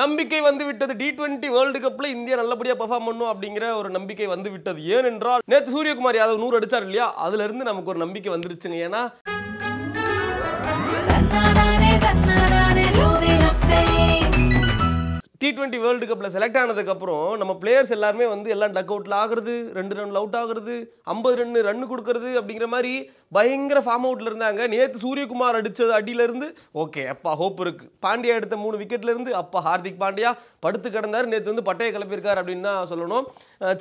நம்பிக்கை வந்து விட்டது டி டுவெண்ட்டி வேர்ல்டு கப்ல இந்தியா நல்லபடியா பர்ஃபார்ம் பண்ணும் அப்படிங்கிற ஒரு நம்பிக்கை வந்து விட்டது ஏனென்றால் நேற்று சூரியகுமார் யாதவ் நூறு அடிச்சார் இல்லையா அதுல இருந்து நமக்கு ஒரு நம்பிக்கை வந்துருச்சுங்க ஏன்னா டி ட்வெண்ட்டி வேர்ல்டு கப்பில் செலக்ட் ஆனதுக்கப்புறம் நம்ம பிளேயர்ஸ் எல்லாருமே வந்து எல்லாம் டக் அவுட்டில் ஆகிறது ரெண்டு ரன் அவுட் ஆகிறது ஐம்பது ரன் ரன் கொடுக்கறது அப்படிங்கிற மாதிரி பயங்கர ஃபார்ம் அவுட்டில் இருந்தாங்க நேற்று சூரியகுமார் அடித்தது அடியிலேருந்து ஓகே அப்பா ஹோப் இருக்குது பாண்டியா எடுத்த மூணு விக்கெட்லேருந்து அப்பா ஹார்திக் பாண்டியா படுத்து கிடந்தார் நேற்று வந்து பட்டையை கிளப்பியிருக்கார் அப்படின்னு தான் சொல்லணும்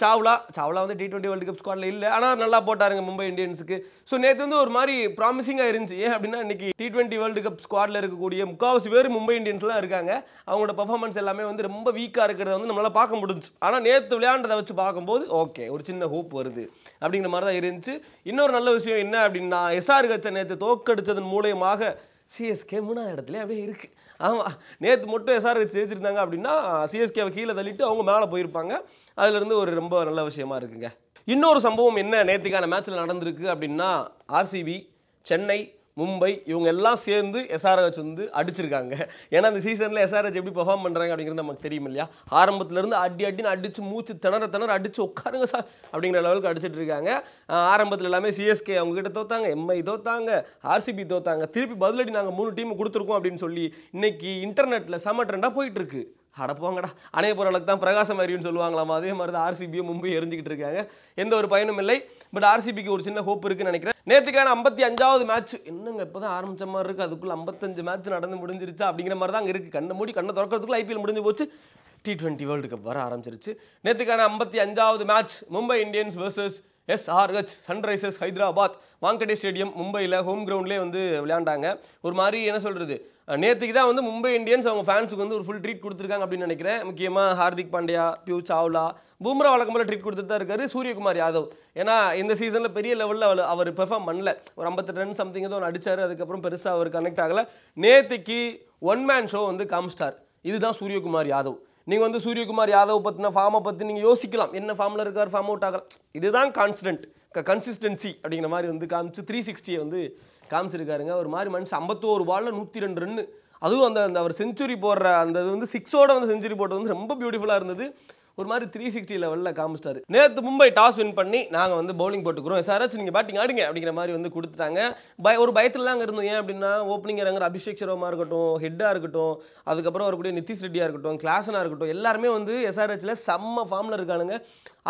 சாவ்லா சாவ்லா வந்து டி ட்வெண்ட்டி வேர்ல்டு கப் ஸ்குவாடில் இல்லை ஆனால் நல்லா போட்டாருங்க மும்பை இந்தியன்ஸுக்கு ஸோ நேற்று வந்து ஒரு மாதிரி ப்ராமிசிங்காக இருந்துச்சு ஏன் அப்படின்னா இன்றைக்கி டி ட்வெண்ட்டி வேர்ல்டு கப் ஸ்குவாடில் இருக்கக்கூடிய முக்கால்வாசி பேர் மும்பை இந்தியன்ஸ்லாம் இருக்காங்க அவங்களோட பர்ஃபார்மன்ஸ் எல்லாமே வந்து வந்து ரொம்ப வீக்காக இருக்கிறத வந்து நம்மளால் பார்க்க முடிஞ்சு ஆனால் நேற்று விளையாண்டதை வச்சு பார்க்கும்போது ஓகே ஒரு சின்ன ஹோப் வருது அப்படிங்கிற மாதிரி தான் இருந்துச்சு இன்னொரு நல்ல விஷயம் என்ன அப்படின்னா எஸ்ஆர் கச்சை நேற்று தோக்கடிச்சதன் மூலயமாக சிஎஸ்கே மூணாவது இடத்துல அப்படியே இருக்குது ஆமாம் நேற்று மட்டும் எஸ்ஆர் ஜெயிச்சிருந்தாங்க அப்படின்னா சிஎஸ்கேவை கீழே தள்ளிட்டு அவங்க மேலே போயிருப்பாங்க அதுலேருந்து ஒரு ரொம்ப நல்ல விஷயமா இருக்குங்க இன்னொரு சம்பவம் என்ன நேற்றுக்கான மேட்ச்சில் நடந்திருக்கு அப்படின்னா ஆர்சிபி சென்னை மும்பை இவங்க எல்லாம் சேர்ந்து எஸ்ஆர்ஹெச் வந்து அடிச்சிருக்காங்க ஏன்னா அந்த சீசனில் எஸ்ஆர்ஹெச் எப்படி பெர்ஃபார்ம் பண்ணுறாங்க அப்படிங்கிறது நமக்கு தெரியும் இல்லையா ஆரம்பத்துலேருந்து அடி அடின்னு அடித்து மூச்சு திணற திணற அடித்து உட்காருங்க சார் அப்படிங்கிற லெவலுக்கு அடிச்சிட்டு இருக்காங்க ஆரம்பத்தில் எல்லாமே சிஎஸ்கே அவங்ககிட்ட தோத்தாங்க எம்ஐ தோத்தாங்க ஆர்சிபி தோத்தாங்க திருப்பி பதிலடி நாங்கள் மூணு டீம் கொடுத்துருக்கோம் அப்படின்னு சொல்லி இன்றைக்கி இன்டர்நெட்டில் செம ட்ரெண்டாக போயிட்டுருக்கு அடப்போங்கடா அணைய போகிற அளவுக்கு தான் பிரகாசம் அறிவுன்னு சொல்லுவாங்களாம் அதே மாதிரி தான் ஆர்சிபியும் மும்பை எரிஞ்சிக்கிட்டு இருக்காங்க எந்த ஒரு பயனும் இல்லை பட் ஆர்சிபிக்கு ஒரு சின்ன ஹோப் இருக்குன்னு நினைக்கிறேன் நேற்றுக்கான ஐம்பத்தி அஞ்சாவது மேட்ச் என்னங்க இப்போ தான் ஆரம்பித்த மாதிரி இருக்குது அதுக்குள்ளே ஐம்பத்தஞ்சு மேட்ச் நடந்து முடிஞ்சிருச்சா அப்படிங்கிற மாதிரி தான் அங்கே இருக்குது கண்ணை மூடி கண்ணை திறக்கிறதுக்குள்ள ஐபிஎல் முடிஞ்சு போச்சு டி ட்வெண்ட்டி வேர்ல்டு கப் வர ஆரம்பிச்சிருச்சு நேற்றுக்கான ஐம்பத்தி அஞ்சாவது match Mumbai Indians versus SRH Sunrisers Hyderabad Wankhede stadium மும்பையில் ஹோம் கிரவுண்ட்லேயே வந்து விளையாண்டாங்க ஒரு மாதிரி என்ன சொல்கிறது நேற்றுக்கு தான் வந்து மும்பை இந்தியன்ஸ் அவங்க ஃபேன்ஸுக்கு வந்து ஒரு ஃபுல் ட்ரீட் கொடுத்துருக்காங்க அப்படின்னு நினைக்கிறேன் முக்கியமாக ஹார்திக் பாண்டியா பியூ சாவ்லா பூம்ரா வழக்கம் போல் ட்ரீட் கொடுத்துட்டு தான் இருக்காரு சூரியகுமார் யாதவ் ஏன்னா இந்த சீசனில் பெரிய லெவலில் அவர் அவர் பெர்ஃபார்ம் பண்ணல ஒரு ஐம்பத்தெட்டு ரன் சம்திங் ஏதோ ஒன்று அடித்தார் அதுக்கப்புறம் பெருசாக அவர் கனெக்ட் ஆகலை நேற்றுக்கு ஒன் மேன் ஷோ வந்து காம் ஸ்டார் இதுதான் சூரியகுமார் யாதவ் நீங்கள் வந்து சூரியகுமார் யாதவ் பற்றின ஃபார்மை பற்றி நீங்கள் யோசிக்கலாம் என்ன ஃபார்மில் இருக்கார் ஃபார்ம் அவுட் ஆகலாம் இதுதான் கான்ஸ்டன்ட் க கன்சிஸ்டன்சி அப்படிங்கிற மாதிரி வந்து காமிச்சு த்ரீ சிக்ஸ்டியை வந்து காமிச்சிருக்காருங்க ஒரு மாதிரி மனுஷன் ஐம்பத்தோரு பாலில் நூற்றி ரெண்டு ரன்னு அதுவும் அந்த அந்த அவர் செஞ்சுரி போடுற அந்த இது வந்து சிக்ஸோட வந்து செஞ்சுரி போட்டது வந்து ரொம்ப பியூட்டிஃபுல்லாக இருந்தது ஒரு மாதிரி த்ரீ சிக்ஸ்டி லெவலில் காமிச்சிட்டாரு நேற்று மும்பை டாஸ் வின் பண்ணி நாங்கள் வந்து பவுலிங் போட்டுக்கிறோம் சார் நீங்கள் பேட்டிங் ஆடுங்க அப்படிங்கிற மாதிரி வந்து கொடுத்துட்டாங்க பய ஒரு பயத்தில் அங்கே இருந்தோம் ஏன் அப்படின்னா ஓப்பனிங் இறங்குற அபிஷேக் சர்மா இருக்கட்டும் ஹெட்டாக இருக்கட்டும் அதுக்கப்புறம் வரக்கூடிய நிதிஷ் ரெட்டியாக இருக்கட்டும் கிளாஸனாக இருக்கட்டும் எல்லாருமே வந்து எஸ்ஆர்ஹெச்சில் செம்ம ஃபார்மில் இருக்கானுங்க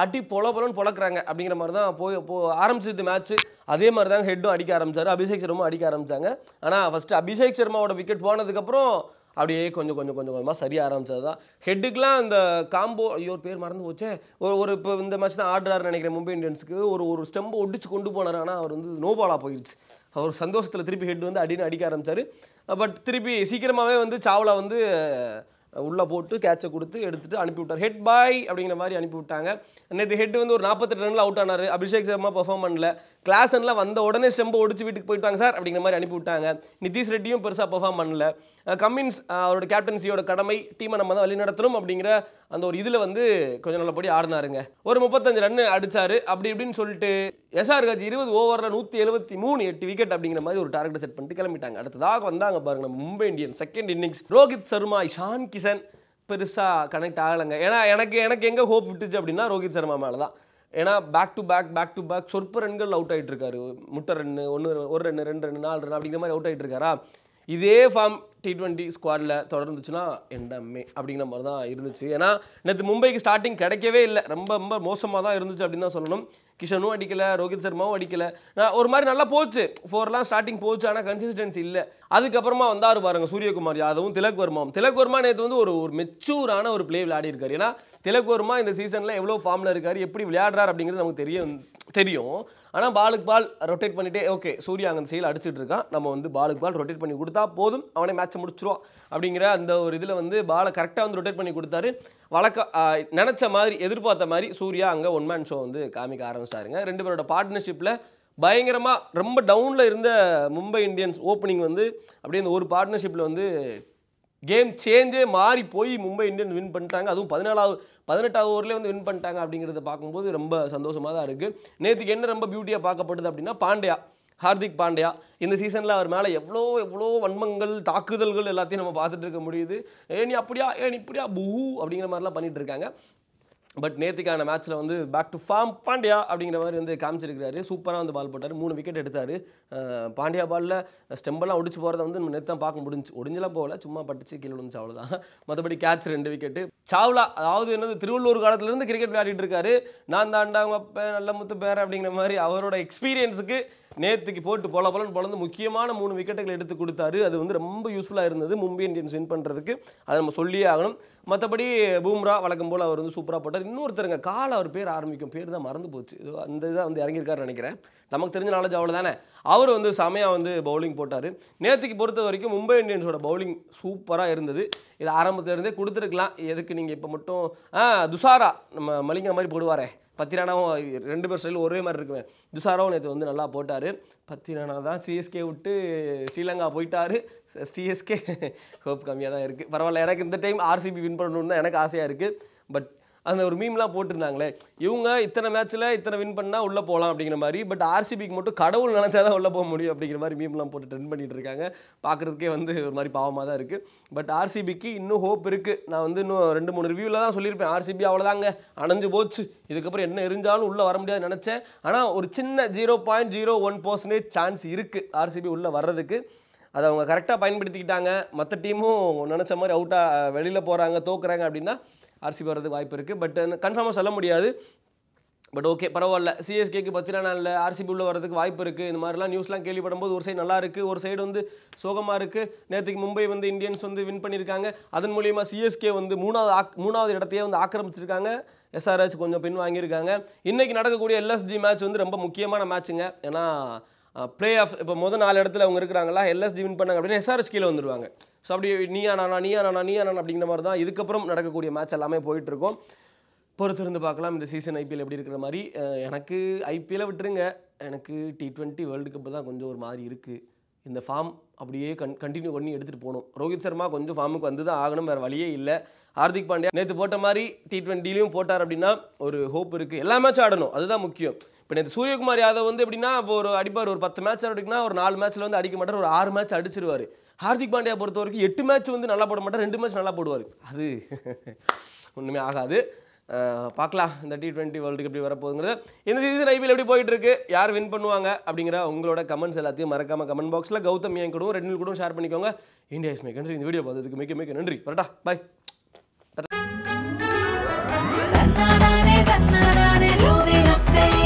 அடி பொல பொலன்னு பொழக்கிறாங்க அப்படிங்கிற மாதிரி தான் போய் போ ஆரம்பிச்சது மேட்ச்சு அதே மாதிரி தான் ஹெட்டும் அடிக்க ஆரம்பித்தார் அபிஷேக் சர்மாவும் அடிக்க ஆரம்பித்தாங்க ஆனால் ஃபஸ்ட்டு அபிஷேக் சர்மாவோட விக்கெட் போனதுக்கப்புறம் அப்படியே கொஞ்சம் கொஞ்சம் கொஞ்சம் கொஞ்சமாக சரிய ஆரம்பிச்சது தான் ஹெட்டுக்கெலாம் அந்த காம்போ ஐயோ பேர் மறந்து போச்சே ஒரு ஒரு இப்போ இந்த மேட்ச் தான் ஆடுறாரு நினைக்கிறேன் மும்பை இந்தியன்ஸுக்கு ஒரு ஒரு ஸ்டெம்பை ஒடிச்சு கொண்டு போனார் ஆனால் அவர் வந்து நோபாலாக போயிடுச்சு அவர் சந்தோஷத்தில் திருப்பி ஹெட் வந்து அடின்னு அடிக்க ஆரம்பித்தார் பட் திருப்பி சீக்கிரமாகவே வந்து சாவ்லா வந்து உள்ளே போட்டு கேட்சை கொடுத்து எடுத்துகிட்டு அனுப்பிவிட்டார் ஹெட் பாய் அப்படிங்கிற மாதிரி அனுப்பிவிட்டாங்க நேற்று ஹெட் வந்து ஒரு நாற்பத்தெட்டு ரனில் அவுட் ஆனார் அபிஷேக் சர்மா பர்ஃபார்ம் பண்ணல கிளாசன்லாம் வந்த உடனே ஸ்டெம்பை ஒடிச்சு வீட்டுக்கு போயிட்டாங்க சார் அப்படிங்கிற மாதிரி அனுப்பிவிட்டாங்க நிதிஷ் ரெட்டியும் பெருசாக பர்ஃபார்ம் பண்ணல கம்மின்ஸ் அவரோட கேப்டன்சியோட கடமை டீமை நம்ம தான் வழிநடத்தணும் அப்படிங்கிற அந்த ஒரு இதில் வந்து கொஞ்சம் நல்லபடி ஆடினாருங்க ஒரு முப்பத்தஞ்சு ரன் அடித்தார் அப்படி இப்படின்னு சொல்லிட்டு எஸ்ஆர் காஜி இருபது ஓவரில் நூற்றி எழுபத்தி மூணு எட்டு விக்கெட் அப்படிங்கிற மாதிரி ஒரு டார்கெட் செட் பண்ணிட்டு கிளம்பிட்டாங்க அடுத்ததாக வந்தாங்க பாருங்க Mumbai Indian second innings Rohit Sharma Ishan Kishan reason பெருசாக கனெக்ட் ஆகலைங்க ஏன்னா எனக்கு எனக்கு எங்கே ஹோப் விட்டுச்சு அப்படின்னா ரோஹித் சர்மா மேலே தான் ஏன்னா back to back back to back சொற்ப ரன்கள் அவுட் ஆகிட்டு இருக்காரு முட்டை ரன்னு ஒன்று ஒரு ரன்னு ரெண்டு ரன்னு நாலு ரன் அப்படிங்கிற மாதிரி அவுட் ஆகிட்டு இருக்காரா இதே ஃபார்ம் டி ட்வெண்ட்டி ஸ்குவாடில் தொடர்ந்துச்சுன்னா என்னமே அப்படிங்கிற மாதிரி தான் இருந்துச்சு ஏன்னா நேற்று மும்பைக்கு ஸ்டார்டிங் கிடைக்கவே இல்லை ரொம்ப ரொம்ப மோசமாக தான் இருந்துச்சு அப்படின்னு தான் சொல்லணும் கிஷனும் அடிக்கலை ரோஹித் சர்மாவும் அடிக்கலை ஒரு மாதிரி நல்லா போச்சு ஃபோர்லாம் ஸ்டார்டிங் போச்சு ஆனால் கன்சிஸ்டன்சி இல்லை அதுக்கப்புறமா வந்தார் பாருங்க சூரியகுமார் யாதவும் திலக் வர்மாவும் திலக் வர்மா நேற்று வந்து ஒரு ஒரு மெச்சூரான ஒரு பிளே விளையாடிருக்காரு ஏன்னா திலக் வர்மா இந்த சீசனில் எவ்வளோ ஃபார்மில் இருக்கார் எப்படி விளையாடுறார் அப்படிங்கிறது நமக்கு தெரியும் தெரியும் ஆனால் பாலுக்கு பால் ரொட்டேட் பண்ணிகிட்டே ஓகே சூர்யா அங்கே செயல் அடிச்சுட்டு இருக்கான் நம்ம வந்து பாலுக்கு பால் ரொட்டேட் பண்ணி கொடுத்தா போதும் அவனே மேட்ச்சை முடிச்சிருவோம் அப்படிங்கிற அந்த ஒரு இதில் வந்து பாலை கரெக்டாக வந்து ரொட்டேட் பண்ணி கொடுத்தாரு வழக்க நினச்ச மாதிரி எதிர்பார்த்த மாதிரி சூர்யா அங்கே ஒன் மேன் ஷோ வந்து காமிக்க ஆரம்பிச்சு ஆரம்பிச்சாருங்க ரெண்டு பேரோட பார்ட்னர்ஷிப்பில் பயங்கரமாக ரொம்ப டவுனில் இருந்த மும்பை இந்தியன்ஸ் ஓப்பனிங் வந்து அப்படியே இந்த ஒரு பார்ட்னர்ஷிப்பில் வந்து கேம் சேஞ்சே மாறி போய் மும்பை இந்தியன்ஸ் வின் பண்ணிட்டாங்க அதுவும் பதினாலாவது பதினெட்டாவது ஓவரில் வந்து வின் பண்ணிட்டாங்க அப்படிங்கிறத பார்க்கும்போது ரொம்ப சந்தோஷமாக தான் இருக்குது நேற்றுக்கு என்ன ரொம்ப பியூட்டியாக பார்க்கப்படுது அப்படின்னா பாண்டியா ஹார்திக் பாண்டியா இந்த சீசனில் அவர் மேலே எவ்வளோ எவ்வளோ வன்மங்கள் தாக்குதல்கள் எல்லாத்தையும் நம்ம பார்த்துட்டு இருக்க முடியுது ஏனி நீ அப்படியா ஏனி இப்படியா பூ அப்படிங்கிற மாதிரிலாம் பண்ணிகிட்டு இருக்காங்க பட் நேற்றுக்கான மேட்ச்சில் வந்து பேக் டு ஃபார்ம் பாண்டியா அப்படிங்கிற மாதிரி வந்து காமிச்சிருக்கிறாரு சூப்பராக வந்து பால் போட்டார் மூணு விக்கெட் எடுத்தார் பாண்டியா பாலில் ஸ்டெம்பெல்லாம் ஒடிச்சு போகிறத வந்து நம்ம நேற்று தான் பார்க்க முடிஞ்சு ஒடிஞ்செல்லாம் போகல சும்மா பட்டுச்சு கீழே விழுந்துச்சு அவ்வளோதான் மற்றபடி கேட்ச் ரெண்டு விக்கெட்டு சாவ்லா அதாவது என்னது திருவள்ளூர் காலத்துலேருந்து கிரிக்கெட் விளையாடிட்டு இருக்காரு நான் தாண்டா அவங்க நல்ல முத்து பேர் அப்படிங்கிற மாதிரி அவரோட எக்ஸ்பீரியன்ஸுக்கு நேற்றுக்கு போட்டு பொல பொலன்னு பொலந்து முக்கியமான மூணு விக்கெட்டுகள் எடுத்து கொடுத்தாரு அது வந்து ரொம்ப யூஸ்ஃபுல்லாக இருந்தது மும்பை இந்தியன்ஸ் வின் பண்ணுறதுக்கு அதை நம்ம சொல்லியே ஆகணும் மற்றபடி பூம்ரா வழக்கம் போல் அவர் வந்து சூப்பராக போட்டார் இன்னொருத்தருங்க கால அவர் பேர் ஆரம்பிக்கும் பேர் தான் மறந்து போச்சு அந்த இதாக வந்து இறங்கியிருக்காருன்னு நினைக்கிறேன் நமக்கு தெரிஞ்ச நாலேஜ் அவ்வளோ தானே அவர் வந்து செமையாக வந்து பவுலிங் போட்டார் நேற்றுக்கு பொறுத்த வரைக்கும் மும்பை இந்தியன்ஸோட பவுலிங் சூப்பராக இருந்தது இது ஆரம்பத்திலேருந்தே கொடுத்துருக்கலாம் எதுக்கு நீங்கள் இப்போ மட்டும் ஆ நம்ம மலிங்க மாதிரி போடுவாரே பத்திரானாவும் ரெண்டு பேர் சைடில் ஒரே மாதிரி இருக்குவேன் துசாராவும் நேற்று வந்து நல்லா போட்டார் பத்திரானா தான் சிஎஸ்கே விட்டு ஸ்ரீலங்கா போயிட்டார் ஸ்டிஎஸ்கே ஹோப் கம்மியாக தான் இருக்குது பரவாயில்ல எனக்கு இந்த டைம் ஆர்சிபி வின் பண்ணணுன்னு தான் எனக்கு ஆசையாக இருக்குது பட் அந்த ஒரு மீம்லாம் போட்டிருந்தாங்களே இவங்க இத்தனை மேட்ச்சில் இத்தனை வின் பண்ணால் உள்ளே போகலாம் அப்படிங்கிற மாதிரி பட் ஆர்சிபிக்கு மட்டும் கடவுள் நினச்சா தான் உள்ளே போக முடியும் அப்படிங்கிற மாதிரி மீம்லாம் போட்டு ட்ரெண்ட் பண்ணிகிட்டு இருக்காங்க பார்க்குறதுக்கே வந்து ஒரு மாதிரி பாவமாக தான் இருக்குது பட் ஆர்சிபிக்கு இன்னும் ஹோப் இருக்குது நான் வந்து இன்னும் ரெண்டு மூணு ரிவ்யூவில் தான் சொல்லியிருப்பேன் ஆர்சிபி அவ்வளோதாங்க அணைஞ்சு போச்சு இதுக்கப்புறம் என்ன இருந்தாலும் உள்ளே வர முடியாது நினச்சேன் ஆனால் ஒரு சின்ன zero point zero one percentage chance இருக்குது ஆர்சிபி உள்ளே வர்றதுக்கு அதை அவங்க கரெக்டாக பயன்படுத்திக்கிட்டாங்க மற்ற டீமும் நினச்ச மாதிரி அவுட்டாக வெளியில் போகிறாங்க தோக்குறாங்க அப்படின்னா ஆர்சிபி வர்றது வாய்ப்பு இருக்குது பட் கன்ஃபார்மாக சொல்ல முடியாது பட் ஓகே பரவாயில்ல சிஎஸ்கேக்கு பத்திரா நாளில் ஆர்சிபி உள்ள வரதுக்கு வாய்ப்பு இருக்குது இந்த மாதிரிலாம் நியூஸ்லாம் கேள்விப்படும் போது ஒரு சைடு நல்லா இருக்குது ஒரு சைடு வந்து சோகமாக இருக்குது நேற்றுக்கு மும்பை வந்து இந்தியன்ஸ் வந்து வின் பண்ணியிருக்காங்க அதன் மூலியமாக சிஎஸ்கே வந்து மூணாவது ஆக் மூணாவது இடத்தையே வந்து ஆக்கிரமிச்சிருக்காங்க எஸ்ஆர்ஹெச் கொஞ்சம் பின் வாங்கியிருக்காங்க இன்றைக்கி நடக்கக்கூடிய எல்எஸ்ஜி மேட்ச் வந்து ரொம்ப முக்கியமான மேட்ச்சுங்க ஏன்னா பிளே ஆஃப் இப்போ முதல் நாலு இடத்துல அவங்க இருக்கிறாங்களா எல்எஸ்டி வின் பண்ணாங்க அப்படின்னு எஸ்ஆர்எஸ் கீழே வந்துடுவாங்க ஸோ அப்படி நீயா நானா நீயா நானா நீயா நானா அப்படிங்கிற மாதிரி தான் இதுக்கப்புறம் நடக்கக்கூடிய மேட்ச் எல்லாமே போயிட்டுருக்கோம் பொறுத்திருந்து பார்க்கலாம் இந்த சீசன் ஐபிஎல் எப்படி இருக்கிற மாதிரி எனக்கு ஐபிஎல் விட்டுருங்க எனக்கு டி ட்வெண்ட்டி வேர்ல்டு கப்பு தான் கொஞ்சம் ஒரு மாதிரி இருக்குது இந்த ஃபார்ம் அப்படியே கன் கண்டினியூ பண்ணி எடுத்துகிட்டு போகணும் ரோஹித் சர்மா கொஞ்சம் ஃபார்முக்கு வந்து தான் ஆகணும் வேறு வழியே இல்லை ஹார்திக் பாண்டியா நேற்று போட்ட மாதிரி டி ட்வெண்ட்டிலையும் போட்டார் அப்படின்னா ஒரு ஹோப் இருக்குது எல்லா மேட்சும் ஆடணும் அதுதான் முக்கியம் இப்போ நேற்று சூரியகுமார் யாதவ் வந்து எப்படின்னா இப்போ ஒரு அடிப்பார் ஒரு பத்து மேட்ச் அடிக்கனா ஒரு நாலு மேட்ச்சில் வந்து அடிக்க மாட்டார் ஒரு ஆறு மேட்ச் அடிச்சிருவார் ஹார்திக் பாண்டியா பொறுத்த வரைக்கும் எட்டு மேட்ச் வந்து நல்லா போட மாட்டார் ரெண்டு மேட்ச் நல்லா போடுவார் அது ஒன்றுமே ஆகாது பார்க்கலாம் இந்த டி ட்வெண்ட்டி வேர்ல்டு எப்படி வரப்போகுங்கிறது இந்த சீசன் ஐபிஎல் எப்படி போயிட்டு இருக்கு யார் வின் பண்ணுவாங்க அப்படிங்கிற உங்களோட கமெண்ட்ஸ் எல்லாத்தையும் மறக்காம கமெண்ட் பாக்ஸில் கௌதம் ஏன் கூடவும் ரெட்னில் கூட ஷேர் பண்ணிக்கோங்க இந்தியா இஸ் மேக் நன்றி இந்த வீடியோ பார்த்ததுக்கு மிக மிக நன்றி பரட்டா பாய்